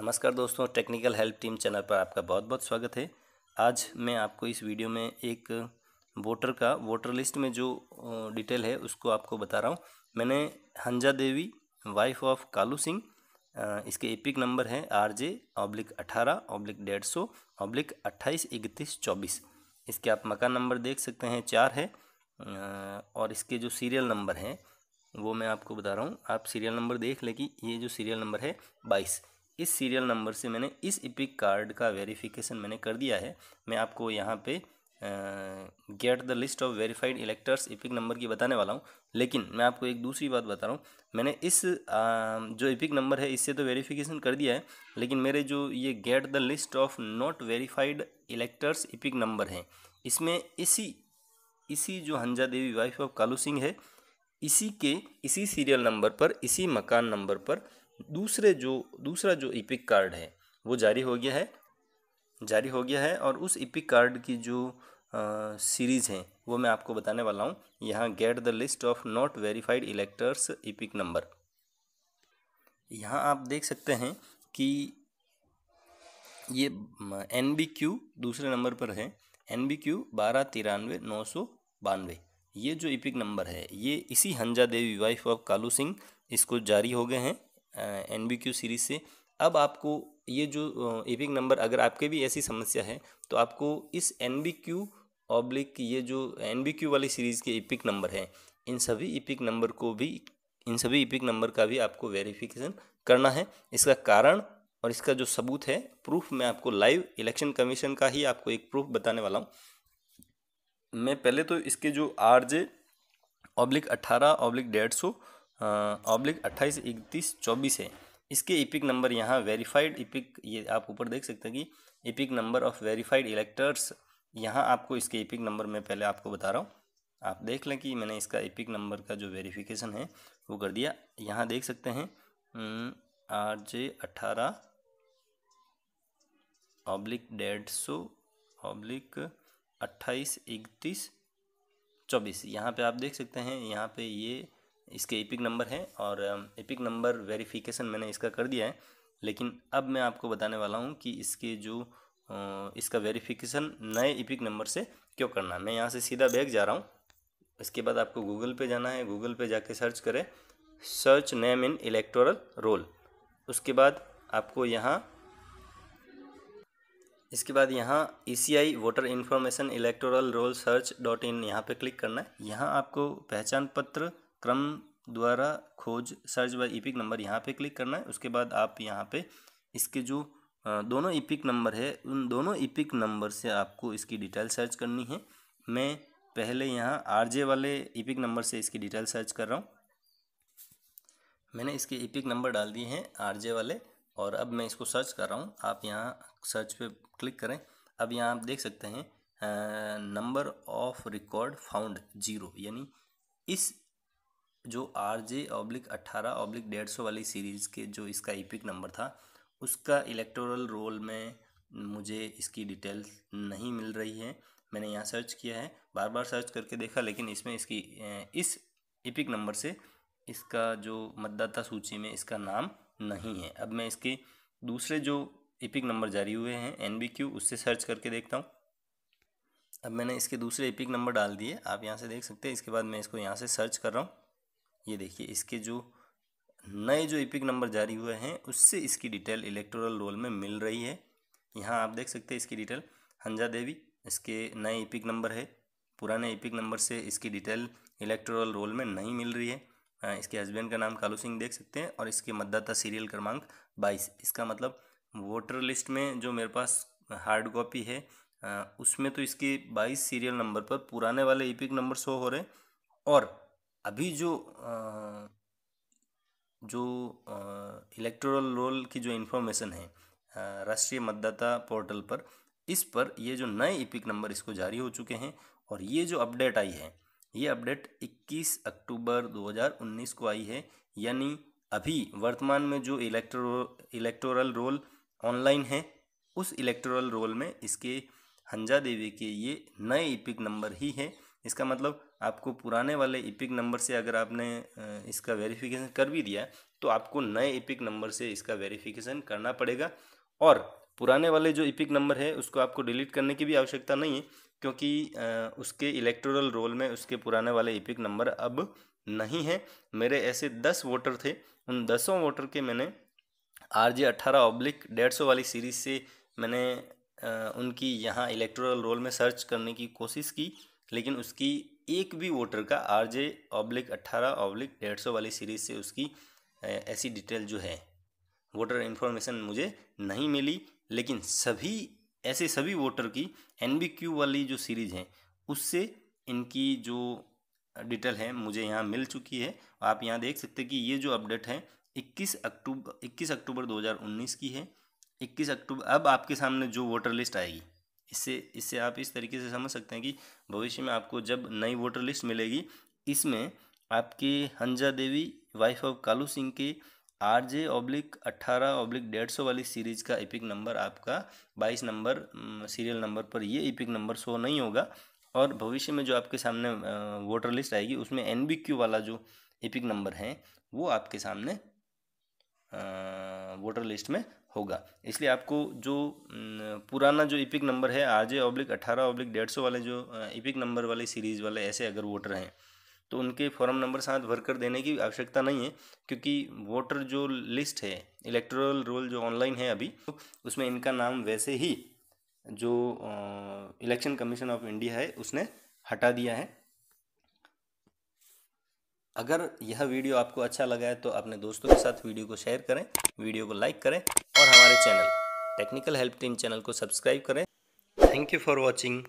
नमस्कार दोस्तों technical help team channel पर आपका बहुत बहुत स्वागत है आज मैं आपको इस वीडियो में एक वोटर का वोटर लिस्ट में जो डिटेल है उसको आपको बता रहा हूँ मैंने हंजा देवी वाइफ ऑफ कालू सिंह इसके एपिक नंबर है आर जे ऑब्लिक अठारह ऑब्लिक डेढ़ सौ ऑब्लिक अट्ठाईस इकतीस चौबीस इसके आप मकान नंबर देख सकते हैं चार है और इसके जो सीरियल नंबर हैं वो मैं आपको बता रहा हूँ आप सीरियल नंबर देख लें कि ये जो सीरियल नंबर है बाईस इस सीरियल नंबर से मैंने इस इपिक कार्ड का वेरिफिकेशन मैंने कर दिया है मैं आपको यहाँ पे get the list of verified electors EPIC number की बताने वाला हूँ लेकिन मैं आपको एक दूसरी बात बता रहा हूँ मैंने इस आ, जो इपिक नंबर है इससे तो वेरिफिकेशन कर दिया है लेकिन मेरे जो ये get the list of not verified electors EPIC number हैं इसमें इसी इसी जो हंजा देवी वाइफ ऑफ कालू सिंह है इसी के इसी सीरियल नंबर पर इसी मकान नंबर पर दूसरे जो दूसरा जो इपिक कार्ड है वो जारी हो गया है जारी हो गया है और उस इपिक कार्ड की जो सीरीज़ हैं वो मैं आपको बताने वाला हूँ यहाँ get the list of not verified electors EPIC number यहाँ आप देख सकते हैं कि ये एन बी क्यू दूसरे नंबर पर है एन बी क्यू बारह तिरानवे नौ सौ बानवे ये जो इपिक नंबर है ये इसी हंजा देवी वाइफ ऑफ कालू सिंह इसको जारी हो गए हैं एन बी क्यू सीरीज़ से अब आपको ये जो एपिक नंबर अगर आपके भी ऐसी समस्या है तो आपको इस एन बी क्यू ऑब्लिक ये जो एन बी क्यू वाली सीरीज़ के इपिक नंबर हैं इन सभी इपिक नंबर को भी इन सभी इपिक नंबर का भी आपको वेरिफिकेशन करना है इसका कारण और इसका जो सबूत है प्रूफ मैं आपको लाइव इलेक्शन कमीशन का ही आपको एक प्रूफ बताने वाला हूँ मैं पहले तो इसके जो आर जे ऑब्लिक अट्ठारह ऑब्लिक डेढ़ सौ ऑब्लिक अट्ठाईस इकतीस चौबीस है इसके इपिक नंबर यहाँ वेरीफाइड इपिक ये आप ऊपर देख सकते हैं कि EPIC number of verified electors यहाँ आपको इसके इपिक नंबर मैं पहले आपको बता रहा हूँ आप देख लें कि मैंने इसका इपिक नंबर का जो वेरिफिकेशन है वो कर दिया यहाँ देख सकते हैं हम्म, आर जे अट्ठारह ऑब्लिक डेढ़ सौ ऑब्लिक अट्ठाईस इकतीस चौबीस यहाँ पे आप देख सकते हैं यहाँ पे ये इसके एपिक नंबर हैं और एपिक नंबर वेरिफिकेशन मैंने इसका कर दिया है लेकिन अब मैं आपको बताने वाला हूँ कि इसके जो इसका वेरिफिकेशन नए एपिक नंबर से क्यों करना मैं यहाँ से सीधा बैग जा रहा हूँ इसके बाद आपको गूगल पे जाना है गूगल पे जाके सर्च करें search name in electoral roll उसके बाद आपको यहाँ इसके बाद यहाँ E C I voter information electoral roll search dot in यहाँ पर क्लिक करना है यहाँ आपको पहचान पत्र क्रम द्वारा खोज सर्च व ईपिक नंबर यहाँ पे क्लिक करना है उसके बाद आप यहाँ पे इसके जो दोनों ईपिक नंबर है उन दोनों ईपिक नंबर से आपको इसकी डिटेल सर्च करनी है मैं पहले यहाँ आरजे वाले ईपिक नंबर से इसकी डिटेल सर्च कर रहा हूँ मैंने इसके ईपिक नंबर डाल दिए हैं आर वाले और अब मैं इसको सर्च कर रहा हूँ आप यहाँ सर्च पे क्लिक करें अब यहाँ आप देख सकते हैं number of record found zero यानी इस जो आर जे ऑब्लिक अट्ठारह ऑब्लिक डेढ़ सौ वाली सीरीज़ के जो इसका इपिक नंबर था उसका इलेक्टोरल रोल में मुझे इसकी डिटेल्स नहीं मिल रही है मैंने यहाँ सर्च किया है बार बार सर्च करके देखा लेकिन इसमें इसकी इस इपिक नंबर से इसका जो मतदाता सूची में इसका नाम नहीं है अब मैं इसके दूसरे जो इपिक नंबर जारी हुए हैं एन बी क्यू उससे सर्च करके देखता हूँ अब मैंने इसके दूसरे इपिक नंबर डाल दिए आप यहाँ से देख सकते हैं इसके बाद मैं इसको यहाँ से सर्च कर रहा हूँ ये देखिए इसके जो नए जो इपिक नंबर जारी हुए हैं उससे इसकी डिटेल इलेक्टोरल रोल में मिल रही है यहाँ आप देख सकते हैं इसकी डिटेल हंजा देवी इसके नए इपिक नंबर है पुराने इपिक नंबर से इसकी डिटेल इलेक्टोरल रोल में नहीं मिल रही है इसके हस्बैंड का नाम कालू सिंह देख सकते हैं और इसके मतदाता सीरियल क्रमांक बाईस इसका मतलब वोटर लिस्ट में जो मेरे पास हार्ड कॉपी है उसमें तो इसके बाईस सीरियल नंबर पर पुराने वाले ईपिक नंबर शो हो रहे और अभी जो जो इलेक्टोरल रोल की जो इन्फॉर्मेशन है राष्ट्रीय मतदाता पोर्टल पर इस पर ये जो नए इपिक नंबर इसको जारी हो चुके हैं और ये जो अपडेट आई है ये अपडेट 21 अक्टूबर 2019 को आई है यानी अभी वर्तमान में जो इलेक्टोर इलेक्टोरल रोल ऑनलाइन है उस इलेक्टोरल रोल में इसके हंजा देवी के ये नए इपिक नंबर ही है इसका मतलब आपको पुराने वाले इपिक नंबर से अगर आपने इसका वेरिफिकेशन कर भी दिया तो आपको नए इपिक नंबर से इसका वेरिफिकेशन करना पड़ेगा और पुराने वाले जो इपिक नंबर है उसको आपको डिलीट करने की भी आवश्यकता नहीं है क्योंकि उसके इलेक्टोरल रोल में उसके पुराने वाले इपिक नंबर अब नहीं है मेरे ऐसे दस वोटर थे उन दसों वोटर के मैंने आर जे अट्ठारह ऑब्लिक डेढ़ सौ वाली सीरीज से मैंने उनकी यहाँ इलेक्टोरल रोल में सर्च करने की कोशिश की लेकिन उसकी एक भी वोटर का आर जे ऑब्लिक अट्ठारह ऑब्लिक डेढ़ सौ वाली सीरीज से उसकी ऐसी डिटेल जो है वोटर इन्फॉर्मेशन मुझे नहीं मिली लेकिन सभी ऐसे सभी वोटर की एन वाली जो सीरीज है उससे इनकी जो डिटेल है मुझे यहाँ मिल चुकी है आप यहाँ देख सकते हैं कि ये जो अपडेट है 21 अक्टूबर 21 अक्टूबर 2019 की है 21 अक्टूबर अब आपके सामने जो वोटर लिस्ट आएगी इससे इससे आप इस तरीके से समझ सकते हैं कि भविष्य में आपको जब नई वोटर लिस्ट मिलेगी इसमें आपके हंजा देवी वाइफ ऑफ कालू सिंह के आर जे ऑब्लिक अट्ठारह ऑब्लिक डेढ़ सौ वाली सीरीज का इपिक नंबर आपका बाईस नंबर सीरियल नंबर पर ये इपिक नंबर शो नहीं होगा और भविष्य में जो आपके सामने वोटर लिस्ट आएगी उसमें एन वाला जो इपिक नंबर है वो आपके सामने आ, वोटर लिस्ट में होगा इसलिए आपको जो पुराना जो इपिक e नंबर है आर जे ऑब्लिक अठारह ऑब्लिक डेढ़ सौ वाले जो इपिक नंबर e वाले सीरीज़ वाले ऐसे अगर वोटर हैं तो उनके फॉर्म नंबर साथ भरकर देने की आवश्यकता नहीं है क्योंकि वोटर जो लिस्ट है इलेक्ट्रल रोल जो ऑनलाइन है अभी तो उसमें इनका नाम वैसे ही जो इलेक्शन कमीशन ऑफ इंडिया है उसने हटा दिया है अगर यह वीडियो आपको अच्छा लगा है तो अपने दोस्तों के साथ वीडियो को शेयर करें वीडियो को लाइक करें और हमारे channel technical help team channel को सब्सक्राइब करें थैंक यू फॉर वॉचिंग